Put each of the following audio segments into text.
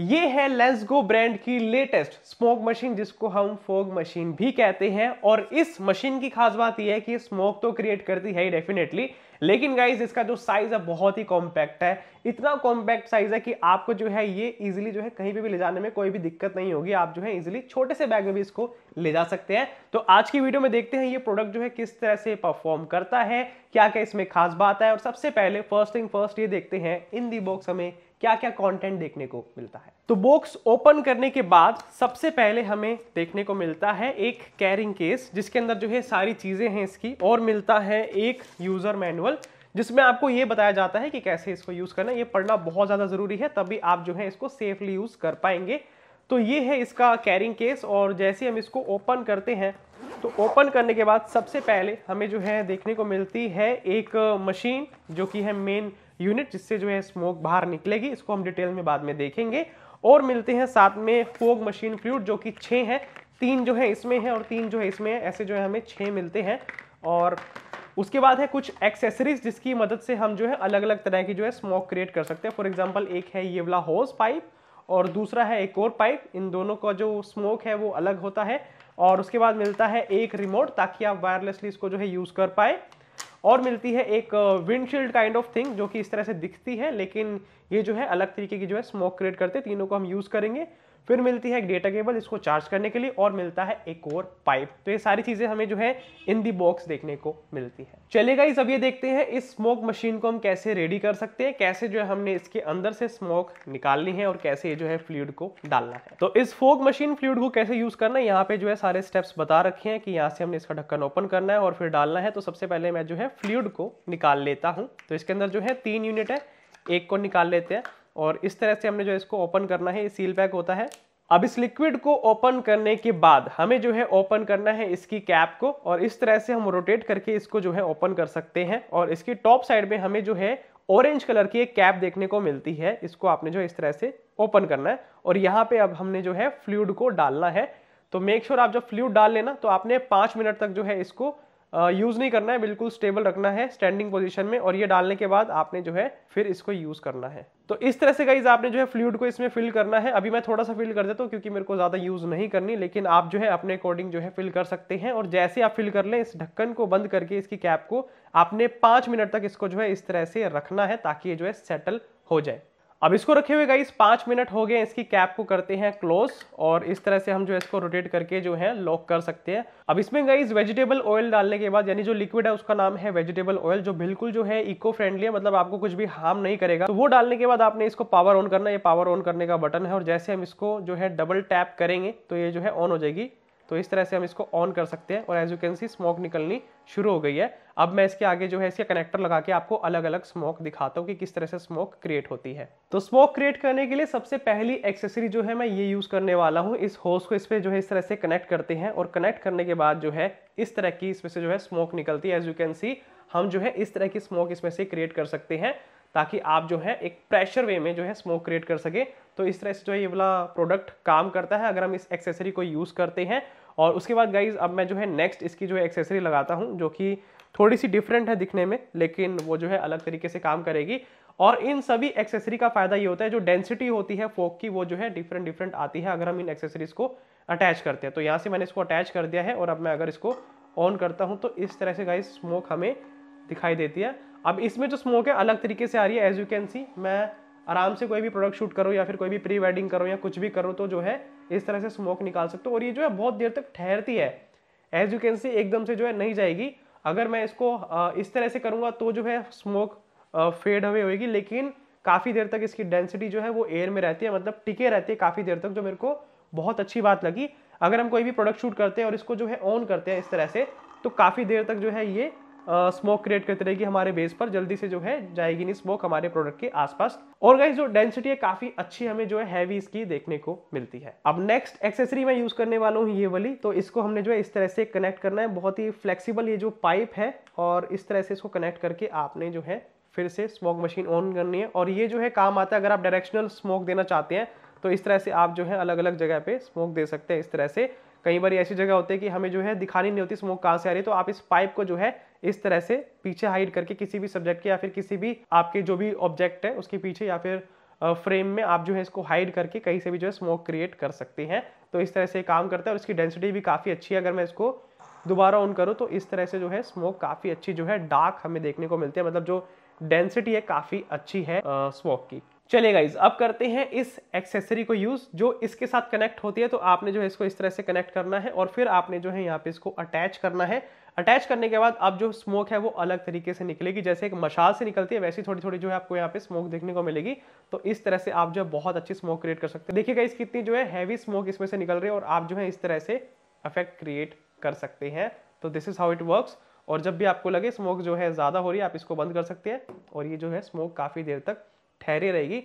ये है Lensgo brand की लेटेस्ट स्मोक मशीन जिसको हम फोग मशीन भी कहते हैं और इस मशीन की खास बात यह है कि स्मोक तो क्रिएट करती है डेफिनेटली लेकिन गाइज इसका जो साइज है बहुत ही कॉम्पैक्ट है इतना कॉम्पैक्ट साइज है कि आपको जो है ये इजीली जो है कहीं पे भी ले जाने में कोई भी दिक्कत नहीं होगी आप जो है इजिली छोटे से बैग में भी इसको ले जा सकते हैं तो आज की वीडियो में देखते हैं ये प्रोडक्ट जो है किस तरह से परफॉर्म करता है क्या क्या इसमें खास बात है और सबसे पहले फर्स्ट थिंग फर्स्ट ये देखते हैं इन दी बॉक्स हमें क्या क्या कंटेंट देखने को मिलता है तो बॉक्स ओपन करने के बाद सबसे पहले हमें देखने को मिलता है एक कैरिंग केस जिसके अंदर जो है सारी चीज़ें हैं इसकी और मिलता है एक यूज़र मैनुअल जिसमें आपको ये बताया जाता है कि कैसे इसको यूज़ करना है ये पढ़ना बहुत ज़्यादा ज़रूरी है तभी आप जो है इसको सेफली यूज़ कर पाएंगे तो ये है इसका कैरिंग केस और जैसे हम इसको ओपन करते हैं तो ओपन करने के बाद सबसे पहले हमें जो है देखने को मिलती है एक मशीन जो कि है मेन यूनिट जिससे जो है स्मोक बाहर निकलेगी इसको हम डिटेल में बाद में देखेंगे और मिलते हैं साथ में फोग मशीन फ्लूट जो कि छः हैं तीन जो है इसमें है और तीन जो है इसमें है ऐसे जो है हमें छः मिलते हैं और उसके बाद है कुछ एक्सेसरीज जिसकी मदद से हम जो है अलग अलग तरह की जो है स्मोक क्रिएट कर सकते हैं फॉर एग्जाम्पल एक है ये वाला होज पाइप और दूसरा है एक और पाइप इन दोनों का जो स्मोक है वो अलग होता है और उसके बाद मिलता है एक रिमोट ताकि आप वायरलेसली इसको जो है यूज़ कर पाए और मिलती है एक विंडशील्ड काइंड ऑफ थिंग जो कि इस तरह से दिखती है लेकिन ये जो है अलग तरीके की जो है स्मोक क्रिएट करते हैं तीनों को हम यूज़ करेंगे फिर मिलती है एक डेटा केबल इसको चार्ज करने के लिए और मिलता है एक और पाइप तो ये सारी चीजें हमें जो है इन दी बॉक्स देखने को मिलती है चलेगा इस अब ये देखते हैं इस स्मोक मशीन को हम कैसे रेडी कर सकते हैं कैसे जो है हमने इसके अंदर से स्मोक निकालनी है और कैसे ये जो है फ्लूड को डालना है तो इस फोक मशीन फ्लूड को कैसे यूज करना है यहाँ पे जो है सारे स्टेप्स बता रखे हैं कि यहाँ से हमने इसका ढक्कन ओपन करना है और फिर डालना है तो सबसे पहले मैं जो है फ्लूड को निकाल लेता हूँ तो इसके अंदर जो है तीन यूनिट है एक को निकाल लेते हैं और इस तरह से हमने जो इसको ओपन करना है ये सील पैक होता है अब इस लिक्विड को ओपन करने के बाद हमें जो है ओपन करना है इसकी कैप को और इस तरह से हम रोटेट करके इसको जो है ओपन कर सकते हैं और इसकी टॉप साइड में हमें जो है ऑरेंज कलर की एक कैप देखने को मिलती है इसको आपने जो इस तरह से ओपन करना है और यहाँ पे अब हमने जो है फ्लूड को डालना है तो मेक श्योर sure आप जब फ्लूड डाल लेना तो आपने पाँच मिनट तक जो है इसको यूज़ नहीं करना है बिल्कुल स्टेबल रखना है स्टैंडिंग पोजिशन में और ये डालने के बाद आपने जो है फिर इसको यूज़ करना है तो इस तरह से गाइज आपने जो है फ्लूड को इसमें फिल करना है अभी मैं थोड़ा सा फिल कर देता हूँ क्योंकि मेरे को ज़्यादा यूज़ नहीं करनी लेकिन आप जो है अपने अकॉर्डिंग जो है फिल कर सकते हैं और जैसे आप फिल कर लें इस ढक्कन को बंद करके इसकी कैप को आपने पांच मिनट तक इसको जो है इस तरह से रखना है ताकि ये जो है सेटल हो जाए अब इसको रखे हुए गाइस पाँच मिनट हो गए इसकी कैप को करते हैं क्लोज और इस तरह से हम जो इसको रोटेट करके जो है लॉक कर सकते हैं अब इसमें गाइस वेजिटेबल ऑयल डालने के बाद यानी जो लिक्विड है उसका नाम है वेजिटेबल ऑयल जो बिल्कुल जो है इको फ्रेंडली है मतलब आपको कुछ भी हार्म नहीं करेगा तो वो डालने के बाद आपने इसको पावर ऑन करना ये पावर ऑन करने का बटन है और जैसे हम इसको जो है डबल टैप करेंगे तो ये जो है ऑन हो जाएगी तो इस तरह से हम इसको ऑन कर सकते हैं और as you can see smoke निकलनी शुरू हो गई है अब मैं इसके आगे जो है इसके कनेक्टर लगा के आपको अलग अलग स्मोक दिखाता हूँ कि किस तरह से स्मोक क्रिएट होती है तो स्मोक क्रिएट करने के लिए सबसे पहली एक्सेसरी जो है मैं ये यूज़ करने वाला हूँ इस होस को इस पर जो है इस तरह से कनेक्ट करते हैं और कनेक्ट करने के बाद जो है इस तरह की इसमें से जो है स्मोक निकलती है एज यू कैन सी हम जो है इस तरह की स्मोक इसमें से क्रिएट कर सकते हैं ताकि आप जो है एक प्रेशर वे में जो है स्मोक क्रिएट कर सके तो इस तरह से जो है ये वाला प्रोडक्ट काम करता है अगर हम इस एक्सेसरी को यूज़ करते हैं और उसके बाद गाइज अब मैं जो है नेक्स्ट इसकी जो है एक्सेसरी लगाता हूँ जो कि थोड़ी सी डिफरेंट है दिखने में लेकिन वो जो है अलग तरीके से काम करेगी और इन सभी एक्सेसरी का फायदा ये होता है जो डेंसिटी होती है फोक की वो जो है डिफरेंट डिफरेंट आती है अगर हम इन एक्सेसरीज को अटैच करते हैं तो यहाँ से मैंने इसको अटैच कर दिया है और अब मैं अगर इसको ऑन करता हूँ तो इस तरह से गाइज स्मोक हमें दिखाई देती है अब इसमें जो स्मोक है अलग तरीके से आ रही है एज यू कैन सी मैं आराम से कोई भी प्रोडक्ट शूट करो या फिर कोई भी प्री वेडिंग करो या कुछ भी करो तो जो है इस तरह से स्मोक निकाल सकते हो और ये जो है बहुत देर तक ठहरती है एज यू कैन सी एकदम से जो है नहीं जाएगी अगर मैं इसको इस तरह से करूँगा तो जो है स्मोक फेड अवे होएगी लेकिन काफ़ी देर तक इसकी डेंसिटी जो है वो एयर में रहती है मतलब टिके रहती है काफ़ी देर तक जो मेरे को बहुत अच्छी बात लगी अगर हम कोई भी प्रोडक्ट शूट करते हैं और इसको जो है ऑन करते हैं इस तरह से तो काफ़ी देर तक जो है ये स्मोक क्रिएट करते रहेगी हमारे बेस पर जल्दी से जो है जाएगी नहीं स्मोक हमारे प्रोडक्ट के आसपास और गाइस जो डेंसिटी है काफी अच्छी हमें जो है हैवी इसकी देखने को मिलती है अब नेक्स्ट एक्सेसरी मैं यूज करने वाला हूँ ये वाली तो इसको हमने जो है इस तरह से कनेक्ट करना है बहुत ही फ्लेक्सीबल ये जो पाइप है और इस तरह से इसको कनेक्ट करके आपने जो है फिर से स्मोक मशीन ऑन करनी है और ये जो है काम आता है अगर आप डायरेक्शनल स्मोक देना चाहते हैं तो इस तरह से आप जो है अलग अलग जगह पे स्मोक दे सकते हैं इस तरह से कई बार ऐसी जगह होती है कि हमें जो है दिखानी नहीं होती स्मोक कहाँ से आ रही है तो आप इस पाइप को जो है इस तरह से पीछे हाइड करके किसी भी सब्जेक्ट के या फिर किसी भी आपके जो भी ऑब्जेक्ट है उसके पीछे या फिर फ्रेम में आप जो है इसको हाइड करके कहीं से भी जो है स्मोक क्रिएट कर सकते हैं तो इस तरह से काम करता है और इसकी डेंसिटी भी काफ़ी अच्छी है अगर मैं इसको दोबारा ऑन करूँ तो इस तरह से जो है स्मोक काफ़ी अच्छी जो है डार्क हमें देखने को मिलती है मतलब जो डेंसिटी है काफ़ी अच्छी है स्मोक की चलिए गाइज अब करते हैं इस एक्सेसरी को यूज़ जो इसके साथ कनेक्ट होती है तो आपने जो है इसको इस तरह से कनेक्ट करना है और फिर आपने जो है यहाँ पे इसको अटैच करना है अटैच करने के बाद अब जो स्मोक है वो अलग तरीके से निकलेगी जैसे एक मशाल से निकलती है वैसी थोड़ी थोड़ी जो है आपको यहाँ पे स्मोक देखने को मिलेगी तो इस तरह से आप जो है बहुत अच्छी स्मोक क्रिएट कर सकते हैं देखिएगा इस कितनी जो है हैवी स्मोक इसमें से निकल रही है और आप जो है इस तरह से अफेक्ट क्रिएट कर सकते हैं तो this is how it works और जब भी आपको लगे स्मोक जो है ज़्यादा हो रही है आप इसको बंद कर सकते हैं और ये जो है स्मोक काफ़ी देर तक ठहरी रहेगी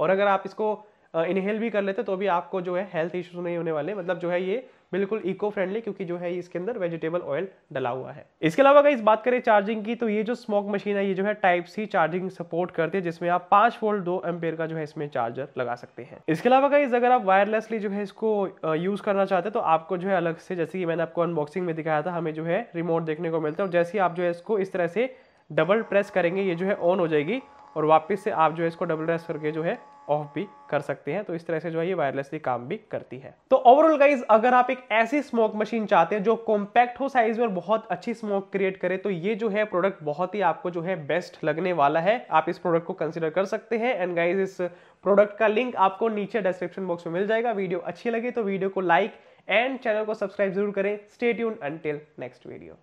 और अगर आप इसको इनहेल भी कर लेते तो भी आपको जो है हेल्थ इश्यूज नहीं होने वाले मतलब जो है ये बिल्कुल इको फ्रेंडली क्योंकि जो है इसके अंदर वेजिटेबल ऑयल डला हुआ है इसके अलावा अगर इस बात करें चार्जिंग की तो ये जो स्मोक मशीन है ये जो है टाइप सी चार्जिंग सपोर्ट करती है जिसमें आप पांच वोल्ट दो एम्पेयर का जो है इसमें चार्जर लगा सकते हैं इसके अलावा गाइज अगर आप वायरलेसली जो है इसको यूज करना चाहते हैं तो आपको जो है अलग से जैसे कि मैंने आपको अनबॉक्सिंग में दिखाया था हमें जो है रिमोट देखने को मिलता है और जैसे ही आप जो है इसको इस तरह से डबल प्रेस करेंगे ये जो है ऑन हो जाएगी और वापस से आप जो है इसको डबल ड्रेस करके जो है ऑफ भी कर सकते हैं तो इस तरह से जो है ये वायरलेसली काम भी करती है तो ओवरऑल गाइज अगर आप एक ऐसी स्मोक मशीन चाहते हैं जो कॉम्पैक्ट हो साइज में और बहुत अच्छी स्मोक क्रिएट करे तो ये जो है प्रोडक्ट बहुत ही आपको जो है बेस्ट लगने वाला है आप इस प्रोडक्ट को कंसिडर कर सकते हैं एंड गाइज इस प्रोडक्ट का लिंक आपको नीचे डिस्क्रिप्शन बॉक्स में मिल जाएगा वीडियो अच्छी लगे तो वीडियो को लाइक एंड चैनल को सब्सक्राइब जरूर करें स्टेट यून अंटिल नेक्स्ट वीडियो